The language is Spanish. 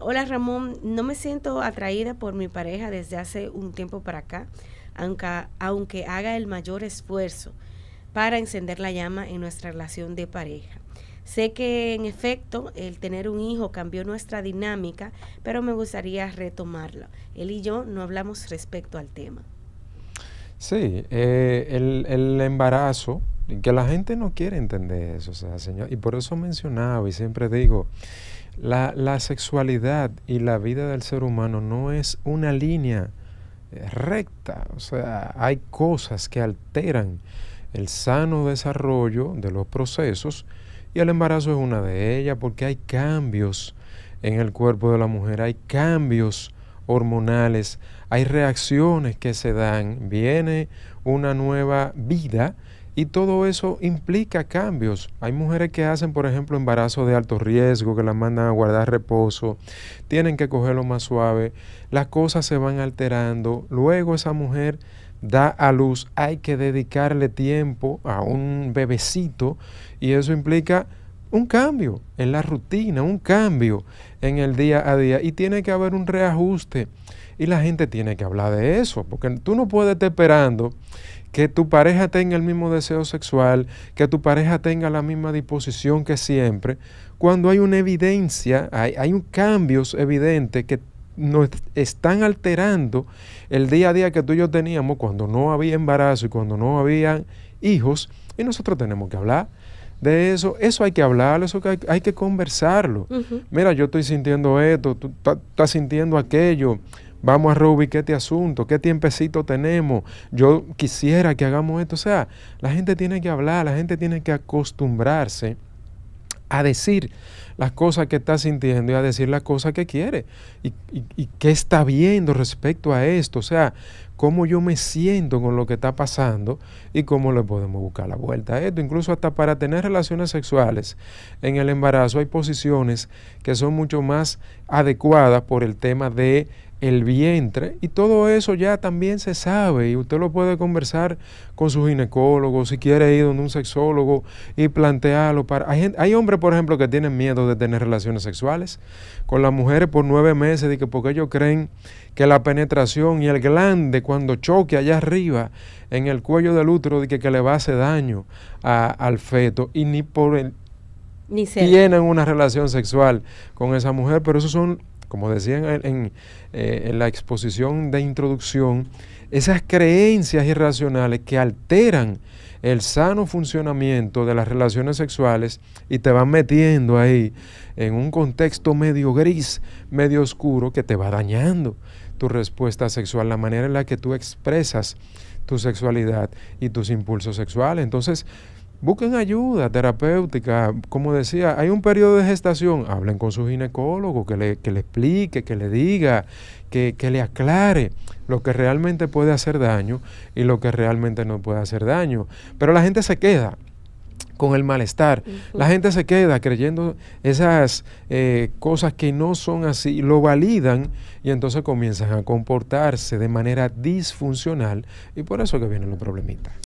Hola Ramón, no me siento atraída por mi pareja desde hace un tiempo para acá, aunque, aunque haga el mayor esfuerzo para encender la llama en nuestra relación de pareja. Sé que en efecto el tener un hijo cambió nuestra dinámica, pero me gustaría retomarlo. Él y yo no hablamos respecto al tema. Sí, eh, el, embarazo, que la gente no quiere entender eso, o sea, señor, y por eso mencionaba y siempre digo, la, sexualidad y la vida del ser humano no es una línea eh, recta, o sea, hay cosas que alteran el sano desarrollo de los procesos y el embarazo es una de ellas porque hay cambios en el cuerpo de la mujer, hay cambios hormonales, hay reacciones que se dan, viene una nueva vida y todo eso implica cambios. Hay mujeres que hacen, por ejemplo, embarazos de alto riesgo, que las mandan a guardar reposo, tienen que cogerlo más suave, las cosas se van alterando, luego esa mujer da a luz, hay que dedicarle tiempo a un bebecito y eso implica un cambio en la rutina, un cambio en el día a día y tiene que haber un reajuste. Y la gente tiene que hablar de eso, porque tú no puedes estar esperando que tu pareja tenga el mismo deseo sexual, que tu pareja tenga la misma disposición que siempre, cuando hay una evidencia, hay, un cambios evidente que nos están alterando el día a día que tú y yo teníamos cuando no había embarazo y cuando no había hijos, y nosotros tenemos que hablar de eso, eso hay que hablarlo, eso hay, hay que conversarlo. Mira, yo estoy sintiendo esto, tú estás sintiendo aquello, vamos a reubicar este asunto, qué tiempecito tenemos, yo quisiera que hagamos esto. O sea, la gente tiene que hablar, la gente tiene que acostumbrarse a decir las cosas que está sintiendo y a decir las cosas que quiere y, y, qué está viendo respecto a esto, o sea, cómo yo me siento con lo que está pasando y cómo le podemos buscar la vuelta a esto. Incluso hasta para tener relaciones sexuales en el embarazo hay posiciones que son mucho más adecuadas por el tema de el vientre y todo eso ya también se sabe y usted lo puede conversar con su ginecólogo, si quiere ir donde un sexólogo y plantearlo. Para... Hay, hay hombres, por ejemplo, que tienen miedo de tener relaciones sexuales con las mujeres por nueve meses que porque ellos creen que la penetración y el glande cuando choque allá arriba en el cuello del útero de que, que le va a hacer daño al feto y ni por el, ni tienen una relación sexual con esa mujer, pero eso son como decían en, eh, en, la exposición de introducción, esas creencias irracionales que alteran el sano funcionamiento de las relaciones sexuales y te van metiendo ahí en un contexto medio gris, medio oscuro, que te va dañando tu respuesta sexual, la manera en la que tú expresas tu sexualidad y tus impulsos sexuales. Entonces, Busquen ayuda terapéutica. Como decía, hay un periodo de gestación. Hablen con su ginecólogo, que le, explique, que le diga, que, que, le aclare lo que realmente puede hacer daño y lo que realmente no puede hacer daño. Pero la gente se queda con el malestar. La gente se queda creyendo esas eh, cosas que no son así, lo validan y entonces comienzan a comportarse de manera disfuncional y por eso que vienen los problemitas.